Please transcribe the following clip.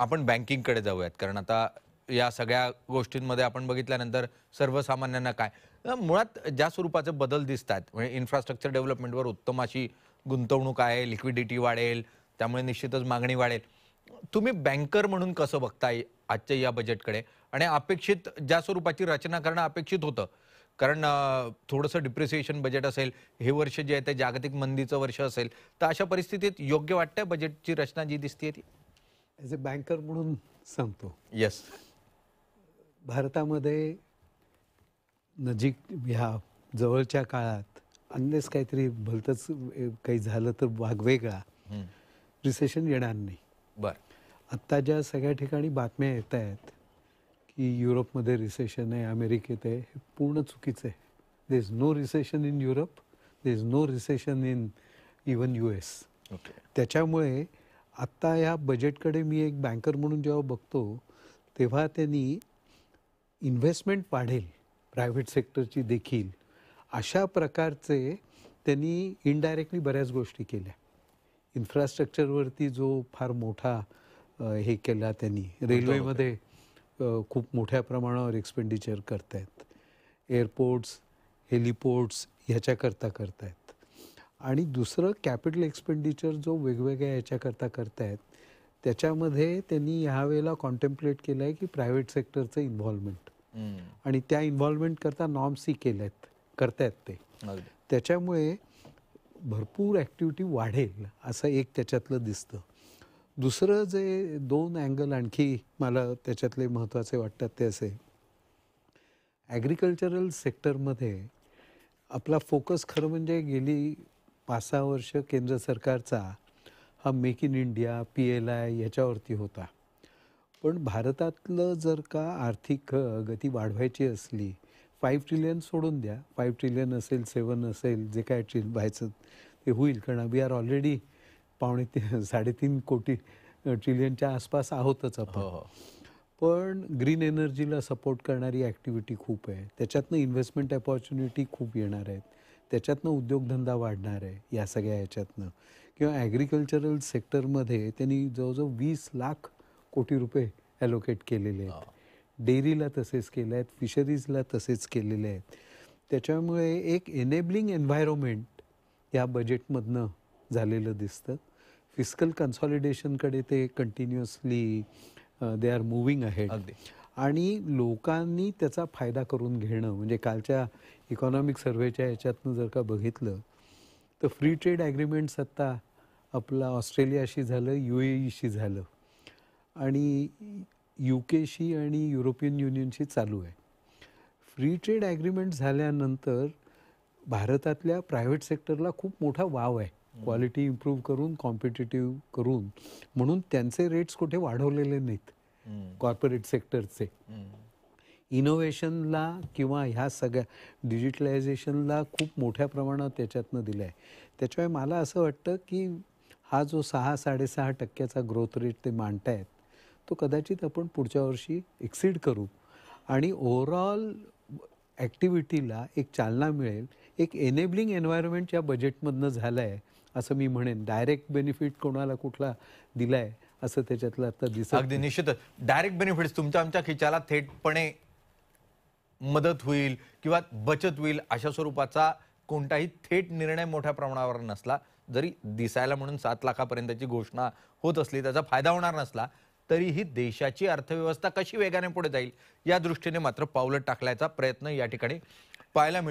आपण बँकिंगकडे जाऊयात कारण आता या सगळ्या गोष्टींमध्ये आपण बघितल्यानंतर सर्वसामान्यांना काय मुळात ज्या स्वरूपाचे बदल दिसतात म्हणजे इन्फ्रास्ट्रक्चर डेव्हलपमेंटवर उत्तम अशी गुंतवणूक आहे लिक्विडिटी वाढेल त्यामुळे निश्चितच मागणी वाढेल तुम्ही बँकर म्हणून कसं बघताय आजच्या या बजेटकडे आणि अपेक्षित ज्या स्वरूपाची रचना करणं अपेक्षित होतं कारण थोडंसं डिप्रिसिएशन बजेट असेल हे वर्ष जे आहे ते जागतिक मंदीचं वर्ष असेल तर अशा परिस्थितीत योग्य वाटतंय बजेटची रचना जी दिसते ती ॲज अ बँकर म्हणून सांगतो येस भारतामध्ये नजीक ह्या जवळच्या काळात अन्यच काहीतरी भलतंच काही झालं तर भाग वेगळा रिसेशन येणार नाही बर आत्ता ज्या सगळ्या ठिकाणी बातम्या येत आहेत की युरोपमध्ये रिसेशन आहे अमेरिकेत आहे हे पूर्ण चुकीचं आहे there is no recession in Europe there is no recession in even U S त्याच्यामुळे आत्ता या बजेटकडे मी एक बँकर म्हणून जेव्हा बघतो तेव्हा त्यांनी इन्व्हेस्टमेंट वाढेल प्रायव्हेट सेक्टरची देखील अशा प्रकारचे त्यांनी इनडायरेक्टली बऱ्याच गोष्टी केल्या इन्फ्रास्ट्रक्चरवरती जो फार मोठा हे केला त्यांनी रेल्वेमध्ये खूप मोठ्या प्रमाणावर एक्सपेंडिचर करतायत एअरपोर्ट्स हेलिपोर्ट्स ह्याच्याकरता करतायत आणि दुसरं कॅपिटल एक्सपेंडिचर जो वेगवेगळ्या याच्याकरता करतायत त्याच्यामध्ये त्यांनी ह्यावेळेला कॉन्टेम्प्लेट केलं आहे की प्रायव्हेट सेक्टरचं इन्व्हॉल्वमेंट आणि त्या इन्व्हॉल्वमेंट करता नॉर्म्सही सी केल्यात करतायत ते त्याच्यामुळे भरपूर ॲक्टिव्हिटी वाढेल असं एक त्याच्यातलं दिसतं दुसरं जे दोन अँगल आणखी मला त्याच्यातले महत्त्वाचे वाटतात ते असे ॲग्रिकल्चरल सेक्टरमध्ये आपला फोकस खरं म्हणजे गेली पाच सहा वर्ष केंद्र सरकारचा हा make in India P L I याच्यावरती होता पण भारतातलं जर का आर्थिक गती वाढवायची असली फाईव्ह ट्रिलियन सोडून द्या फाईव्ह ट्रिलियन असेल सेवन असेल जे काय ट्रिल व्हायचं ते होईल कारण वी आर ऑलरेडी पावणे ते साडेतीन कोटी ट्रिलियनच्या आसपास आहोतच आपण हो, हो. पण ग्रीन एनर्जीला सपोर्ट करणारी ॲक्टिव्हिटी खूप आहे त्याच्यातनं इन्व्हेस्टमेंट अपॉर्च्युनिटी खूप येणार आहेत त्याच्यातनं उद्योगधंदा वाढणार आहे या सगळ्या ह्याच्यातनं किंवा ॲग्रिकल्चरल सेक्टरमध्ये त्यांनी जवळजवळ वीस लाख कोटी रुपये ॲलोकेट केलेले आहेत डेअरीला तसेच केले आहेत फिशरीजला तसेच केलेले आहेत त्याच्यामुळे एक एनेबलिंग एन्व्हायरमेंट या बजेटमधनं झालेलं दिसतं फिस्कल कन्सॉलिडेशनकडे ते continuously they are moving ahead आणि लोकांनी त्याचा फायदा करून घेणं म्हणजे कालच्या इकॉनॉमिक सर्वेच्या याच्यातनं जर का बघितलं तर फ्री ट्रेड ॲग्रीमेंट्स आत्ता आपला ऑस्ट्रेलियाशी झालं यू एईशी e झालं आणि यू केशी आणि युरोपियन युनियनशी चालू आहे फ्री ट्रेड ॲग्रीमेंट झाल्यानंतर भारतातल्या प्रायव्हेट सेक्टरला खूप मोठा वाव आहे क्वालिटी इम्प्रूव्ह करून कॉम्पिटेटिव्ह करून म्हणून त्यांचे रेट्स कुठे वाढवलेले नाहीत कॉर्पोरेट सेक्टरचे इनोव्हेशनला किंवा ह्या सगळ्या डिजिटलायझेशनला खूप मोठ्या प्रमाणात त्याच्यातनं दिलं आहे त्याच्यामुळे मला असं वाटतं की हा जो सहा साडेसहा टक्क्याचा ग्रोथ रेट ते मांडतायत तो कदाचित आपण पुढच्या वर्षी एक्सीड करू आणि ओव्हरऑल ॲक्टिव्हिटीला एक चालना मिळेल एक एनेबलिंग एन्व्हायरमेंट या बजेटमधनं झालं आहे असं मी म्हणेन डायरेक्ट बेनिफिट कोणाला कुठला दिला असं त्याच्यातलं आता दिसत अगदी निश्चित डायरेक्ट बेनिफिट्स तुमच्या आमच्या खिचाला थेटपणे मदत होईल किंवा बचत होईल अशा स्वरूपाचा कोणताही थेट निर्णय मोठ्या प्रमाणावर नसला जरी दिसायला म्हणून सात लाखापर्यंतची घोषणा होत असली त्याचा फायदा होणार नसला तरीही देशाची अर्थव्यवस्था कशी वेगाने पुढे जाईल या दृष्टीने मात्र पावलं टाकल्याचा प्रयत्न या ठिकाणी पाहायला मिळतो